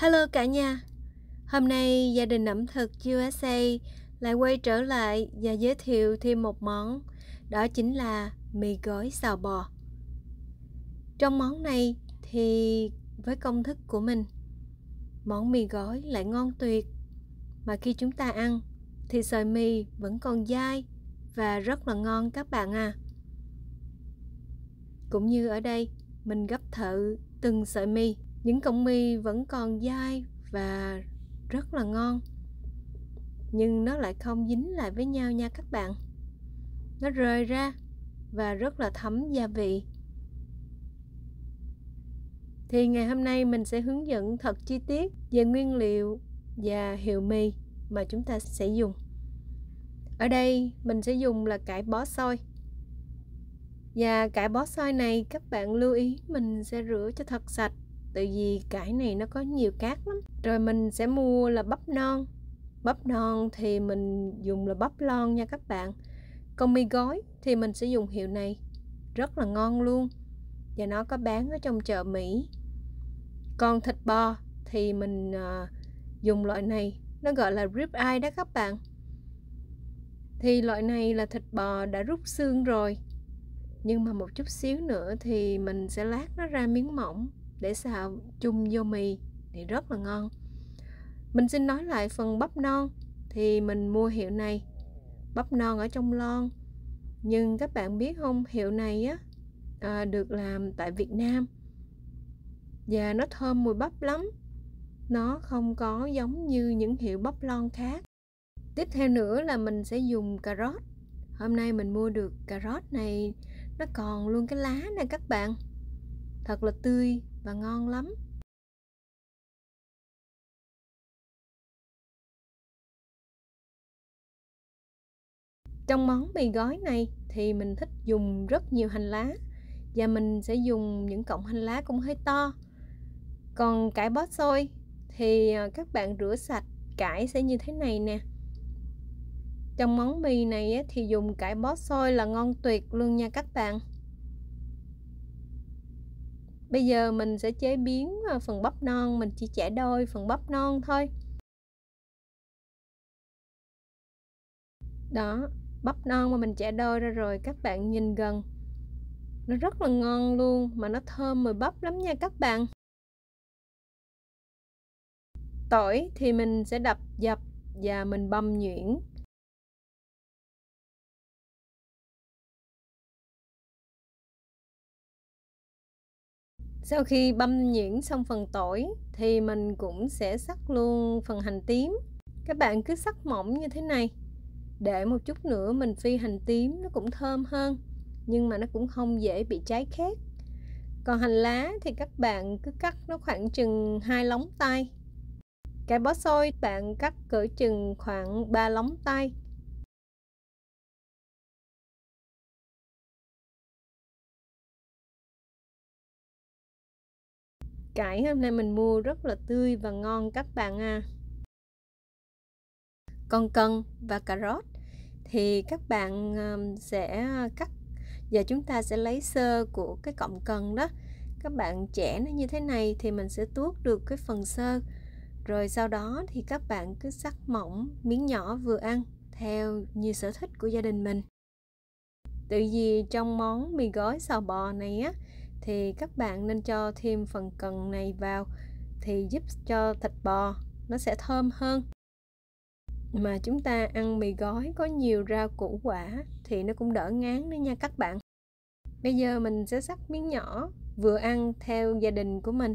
Hello cả nhà. Hôm nay gia đình ẩm thực USA lại quay trở lại và giới thiệu thêm một món, đó chính là mì gói xào bò. Trong món này thì với công thức của mình, món mì gói lại ngon tuyệt mà khi chúng ta ăn thì sợi mì vẫn còn dai và rất là ngon các bạn à. Cũng như ở đây, mình gấp thợ từng sợi mì những cọng mì vẫn còn dai và rất là ngon nhưng nó lại không dính lại với nhau nha các bạn nó rời ra và rất là thấm gia vị thì ngày hôm nay mình sẽ hướng dẫn thật chi tiết về nguyên liệu và hiệu mì mà chúng ta sẽ dùng ở đây mình sẽ dùng là cải bó xôi và cải bó xôi này các bạn lưu ý mình sẽ rửa cho thật sạch tại vì cải này nó có nhiều cát lắm rồi mình sẽ mua là bắp non bắp non thì mình dùng là bắp lon nha các bạn còn mì gói thì mình sẽ dùng hiệu này rất là ngon luôn và nó có bán ở trong chợ Mỹ còn thịt bò thì mình à, dùng loại này nó gọi là rib eye đó các bạn thì loại này là thịt bò đã rút xương rồi nhưng mà một chút xíu nữa thì mình sẽ lát nó ra miếng mỏng để xào chung vô mì thì rất là ngon mình xin nói lại phần bắp non thì mình mua hiệu này bắp non ở trong lon nhưng các bạn biết không hiệu này á à, được làm tại Việt Nam và nó thơm mùi bắp lắm nó không có giống như những hiệu bắp lon khác tiếp theo nữa là mình sẽ dùng cà rốt hôm nay mình mua được cà rốt này nó còn luôn cái lá nè các bạn thật là tươi và ngon lắm Trong món mì gói này thì mình thích dùng rất nhiều hành lá và mình sẽ dùng những cọng hành lá cũng hơi to. Còn cải bó xôi thì ờ, các bạn rửa sạch cải sẽ như thế này nè. Trong món mì này thì dùng cải bó xôi là ngon tuyệt luôn nha các bạn. Bây giờ mình sẽ chế biến ờ, phần bắp non, mình chỉ chẻ đôi phần bắp non thôi. Đó, bắp non mà mình chẻ đôi ra rồi các bạn nhìn gần. Nó rất là ngon luôn mà nó thơm mùi bắp lắm nha các bạn. Tỏi thì mình sẽ đập dập và mình băm nhuyễn Sau khi băm nhuyễn xong phần tỏi thì mình cũng sẽ sắc luôn phần hành tím. Các bạn cứ sắc mỏng như thế này. Để một chút nữa mình phi hành tím nó cũng thơm hơn nhưng mà nó cũng không dễ bị cháy khét. Còn hành lá thì các bạn cứ cắt nó khoảng chừng hai lóng tay. Cải bó xôi bạn cắt cỡ chừng khoảng 3 lóng tay cải hôm nay mình mua rất là tươi và ngon các bạn à con cần và cà rốt thì các bạn sẽ cắt và chúng ta sẽ lấy sơ của cái cọng cần đó các bạn trẻ nó như thế này thì mình sẽ tuốt được cái phần sơ rồi sau đó thì các bạn cứ sắc mỏng miếng nhỏ vừa ăn theo như sở thích của gia đình mình tự vì trong món mì gói xào bò này á thì các bạn nên cho thêm phần cần này vào thì giúp cho thịt bò nó sẽ thơm hơn mà chúng ta ăn mì gói có nhiều rau củ quả thì nó cũng đỡ ngán nữa nha các bạn bây giờ mình sẽ sắc miếng nhỏ vừa ăn theo gia đình của mình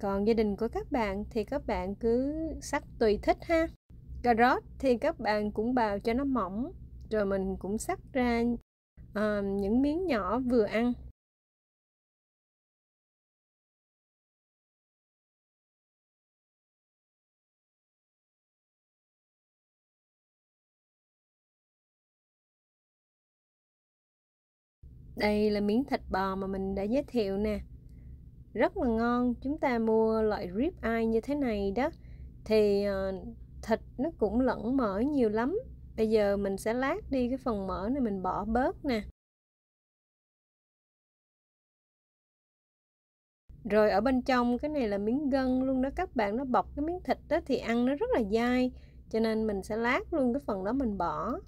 còn gia đình của các bạn thì các bạn cứ sắc tùy thích ha cà rốt thì các bạn cũng bào cho nó mỏng rồi mình cũng sắc ra uh, những miếng nhỏ vừa ăn Đây là miếng thịt bò mà mình đã giới thiệu nè Rất là ngon Chúng ta mua loại ribeye như thế này đó Thì ờ, thịt nó cũng lẫn mỡ nhiều lắm Bây giờ mình sẽ lát đi cái phần mỡ này mình bỏ bớt nè Rồi ở bên trong cái này là miếng gân luôn đó các bạn Nó bọc cái miếng thịt đó thì ăn nó rất là dai Cho nên mình sẽ lát luôn cái phần đó mình bỏ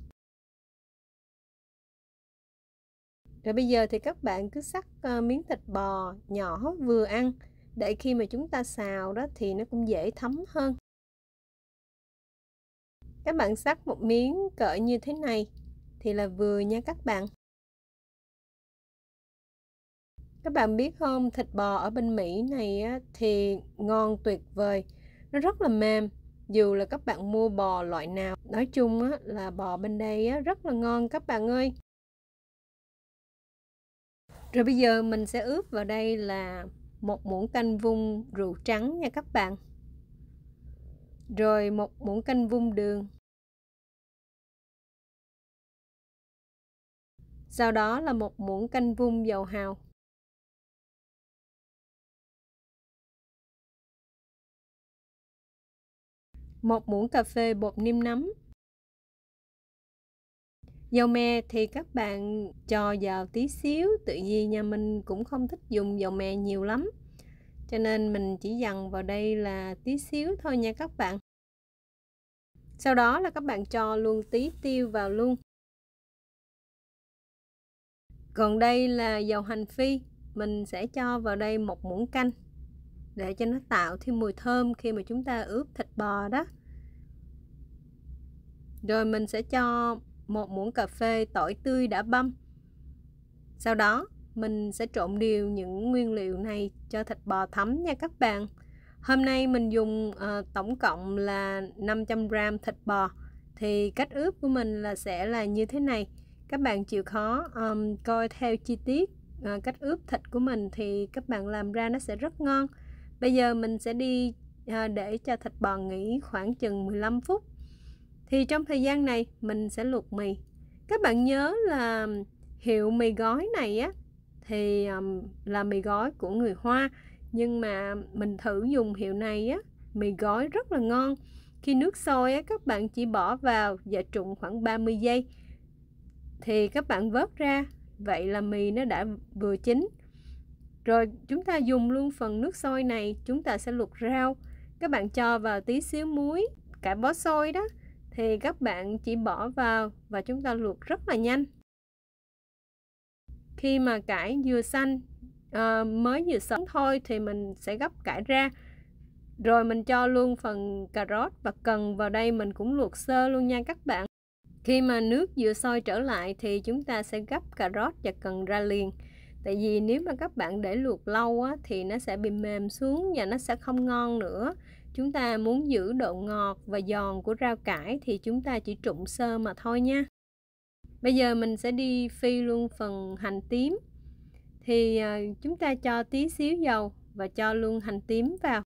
Rồi bây giờ thì các bạn cứ sắc ờ, miếng thịt bò nhỏ vừa ăn để khi mà chúng ta xào đó thì nó cũng dễ thấm hơn. Các bạn sắc một miếng cỡ như thế này thì là vừa nha các bạn. Các bạn biết không, thịt bò ở bên Mỹ này thì ngon tuyệt vời. Nó rất là mềm, dù là các bạn mua bò loại nào. Nói chung là bò bên đây rất là ngon các bạn ơi. Rồi bây giờ mình sẽ ướp vào đây là một muỗng canh vung rượu trắng nha các bạn. Rồi một muỗng canh vung đường. Sau đó là một muỗng canh vung dầu hào. Một muỗng cà phê bột niêm nấm Dầu mè thì các bạn cho vào tí xíu, tự nhiên nhà mình cũng không thích dùng dầu mè nhiều lắm. Cho nên mình chỉ dằn vào đây là tí xíu thôi nha các bạn. Sau đó là các bạn cho luôn tí tiêu vào luôn. Còn đây là dầu hành phi, mình sẽ cho vào đây một muỗng canh để cho nó tạo thêm mùi thơm khi mà chúng ta ướp thịt bò đó. Rồi mình sẽ cho một muỗng cà phê tỏi tươi đã băm. Sau đó, mình sẽ trộn đều những nguyên liệu này cho thịt bò thấm nha các bạn. Hôm nay mình dùng uh, tổng cộng là 500g thịt bò thì cách ướp của mình là sẽ là như thế này. Các bạn chịu khó um, coi theo chi tiết uh, cách ướp thịt của mình thì các bạn làm ra nó sẽ rất ngon. Bây giờ mình sẽ đi uh, để cho thịt bò nghỉ khoảng chừng 15 phút thì trong thời gian này mình sẽ luộc mì các bạn nhớ là hiệu mì gói này á thì um, là mì gói của người hoa nhưng mà mình thử dùng hiệu này á mì gói rất là ngon khi nước sôi á các bạn chỉ bỏ vào và trụng khoảng 30 giây thì các bạn vớt ra vậy là mì nó đã vừa chín rồi chúng ta dùng luôn phần nước sôi này chúng ta sẽ luộc rau các bạn cho vào tí xíu muối cả bó xôi đó thì các bạn chỉ bỏ vào và chúng ta luộc rất là nhanh. Khi mà cải vừa xanh à, mới vừa sống thôi thì mình sẽ gấp cải ra. Rồi mình cho luôn phần cà rốt và cần vào đây mình cũng luộc sơ luôn nha các bạn. Khi mà nước vừa sôi trở lại thì chúng ta sẽ gấp cà rốt và cần ra liền. Tại vì nếu mà các bạn để luộc lâu á, thì nó sẽ bị mềm xuống và nó sẽ không ngon nữa chúng ta muốn giữ độ ngọt và giòn của rau cải thì chúng ta chỉ trụng sơ mà thôi nha bây giờ mình sẽ đi phi luôn phần hành tím thì à, chúng ta cho tí xíu dầu và cho luôn hành tím vào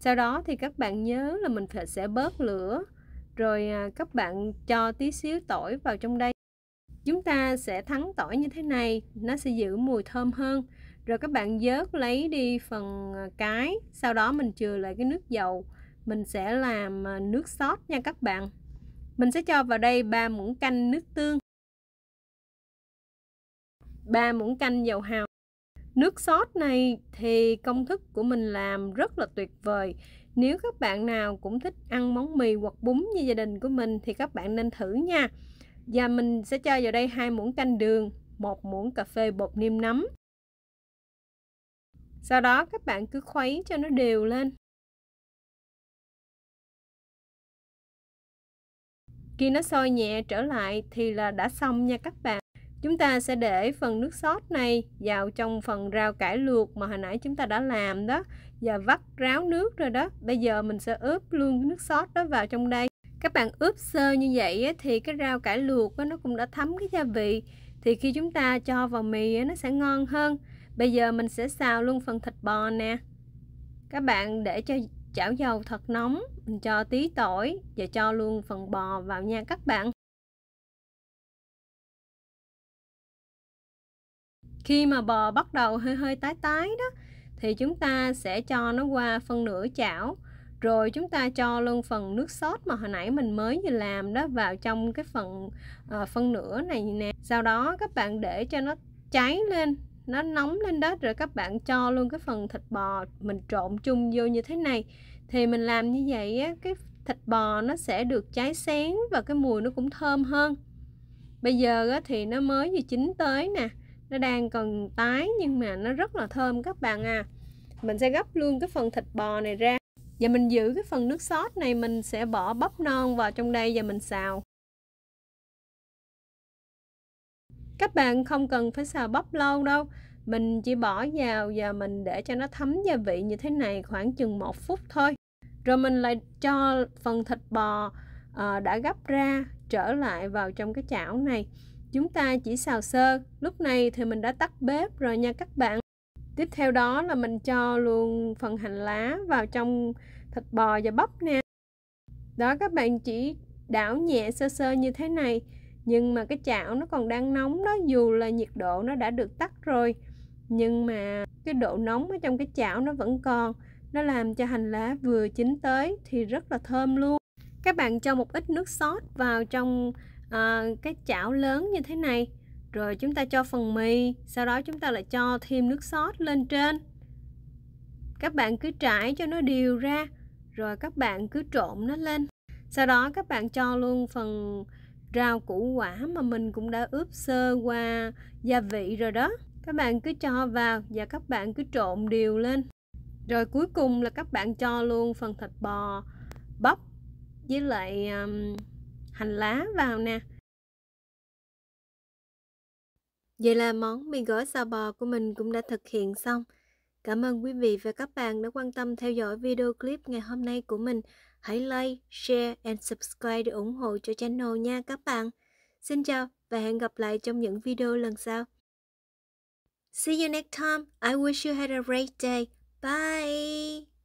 sau đó thì các bạn nhớ là mình phải sẽ bớt lửa rồi à, các bạn cho tí xíu tỏi vào trong đây chúng ta sẽ thắng tỏi như thế này nó sẽ giữ mùi thơm hơn rồi các bạn vớt lấy đi phần à, cái sau đó mình chừa lại cái nước dầu mình sẽ làm à, nước sốt nha các bạn mình sẽ cho vào đây 3 muỗng canh nước tương 3 muỗng canh dầu hào Nước sốt này thì công thức của mình làm rất là tuyệt vời Nếu các bạn nào cũng thích ăn món mì hoặc bún như gia đình của mình thì các bạn nên thử nha Và mình sẽ cho vào đây hai muỗng canh đường, một muỗng cà phê bột niêm nấm sau đó các bạn cứ khuấy cho nó đều lên. Khi nó sôi nhẹ trở lại thì là đã xong nha các bạn. Chúng ta sẽ để phần nước sốt này vào trong phần rau cải luộc mà hồi nãy chúng ta đã làm đó và vắt ráo nước rồi đó. Bây giờ mình sẽ ướp luôn nước sốt đó vào trong đây. Các bạn ướp sơ như vậy thì cái rau cải luộc nó cũng đã thấm cái gia vị. Thì khi chúng ta cho vào mì nó sẽ ngon hơn. Bây giờ mình sẽ xào luôn phần thịt bò nè. Các bạn để cho chảo dầu thật nóng, mình cho tí tỏi và cho luôn phần bò vào nha các bạn. Khi mà bò bắt đầu hơi hơi tái tái đó thì chúng ta sẽ cho nó qua phân nửa chảo rồi chúng ta cho luôn phần nước sốt mà hồi nãy mình mới vừa làm đó vào trong cái phần à, phân nửa này nè sau đó các bạn để cho nó cháy lên nó nóng lên đó rồi các bạn cho luôn cái phần thịt bò mình trộn chung vô như thế này thì mình làm như vậy á, cái thịt bò nó sẽ được cháy xén và cái mùi nó cũng thơm hơn bây giờ á, thì nó mới vừa chín tới nè nó đang còn tái nhưng mà nó rất là thơm các bạn à mình sẽ gấp luôn cái phần thịt bò này ra và mình giữ cái phần nước sốt này mình sẽ bỏ bắp non vào trong đây và mình xào các bạn không cần phải xào bắp lâu đâu mình chỉ bỏ vào và mình để cho nó thấm gia vị như thế này khoảng chừng một phút thôi rồi mình lại cho phần thịt bò à, đã gấp ra trở lại vào trong cái chảo này chúng ta chỉ xào sơ lúc này thì mình đã tắt bếp rồi nha các bạn tiếp theo đó là mình cho luôn phần hành lá vào trong thịt bò và bắp nè đó các bạn chỉ đảo nhẹ sơ sơ như thế này nhưng mà cái chảo nó còn đang nóng đó dù là nhiệt độ nó đã được tắt rồi nhưng mà cái độ nóng ở trong cái chảo nó vẫn còn nó làm cho hành lá vừa chín tới thì rất là thơm luôn các bạn cho một ít nước sốt vào trong à, cái chảo lớn như thế này rồi chúng ta cho phần mì sau đó chúng ta lại cho thêm nước sốt lên trên các bạn cứ trải cho nó đều ra rồi các bạn cứ trộn nó lên sau đó các bạn cho luôn phần rau củ quả mà mình cũng đã ướp sơ qua gia vị rồi đó các bạn cứ cho vào và các bạn cứ trộn đều lên rồi cuối cùng là các bạn cho luôn phần thịt bò bắp với lại um, hành lá vào nè vậy là món mì gói xào bò của mình cũng đã thực hiện xong Cảm ơn quý vị và các bạn đã quan tâm theo dõi video clip ngày hôm nay của mình. Hãy like, share and subscribe để ủng hộ cho channel nha các bạn. Xin chào và hẹn gặp lại trong những video lần sau. See you next time. I wish you had a great day. Bye.